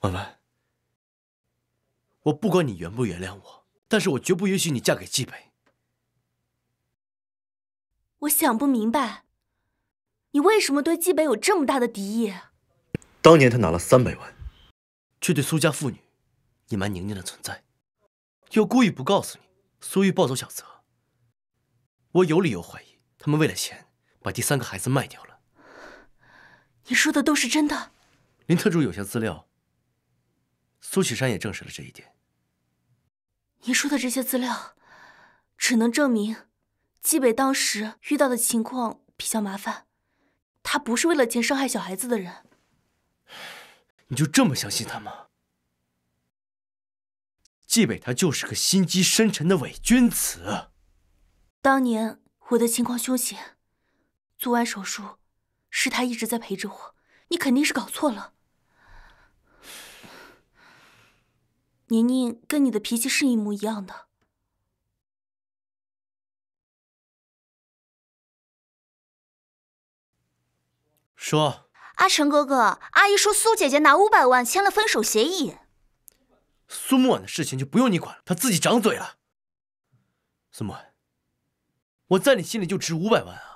婉婉，我不管你原不原谅我，但是我绝不允许你嫁给纪北。我想不明白，你为什么对纪北有这么大的敌意？当年他拿了三百万，却对苏家妇女隐瞒宁宁的存在，又故意不告诉你苏玉抱走小泽。我有理由怀疑，他们为了钱把第三个孩子卖掉了。你说的都是真的？林特助有些资料。苏启山也证实了这一点。你说的这些资料，只能证明，季北当时遇到的情况比较麻烦，他不是为了钱伤害小孩子的人。你就这么相信他吗？季北他就是个心机深沉的伪君子。当年我的情况凶险，做完手术，是他一直在陪着我。你肯定是搞错了。宁宁跟你的脾气是一模一样的。说，阿晨哥哥，阿姨说苏姐姐拿五百万签了分手协议。苏沐婉的事情就不用你管了，她自己掌嘴了。苏沐婉，我在你心里就值五百万啊。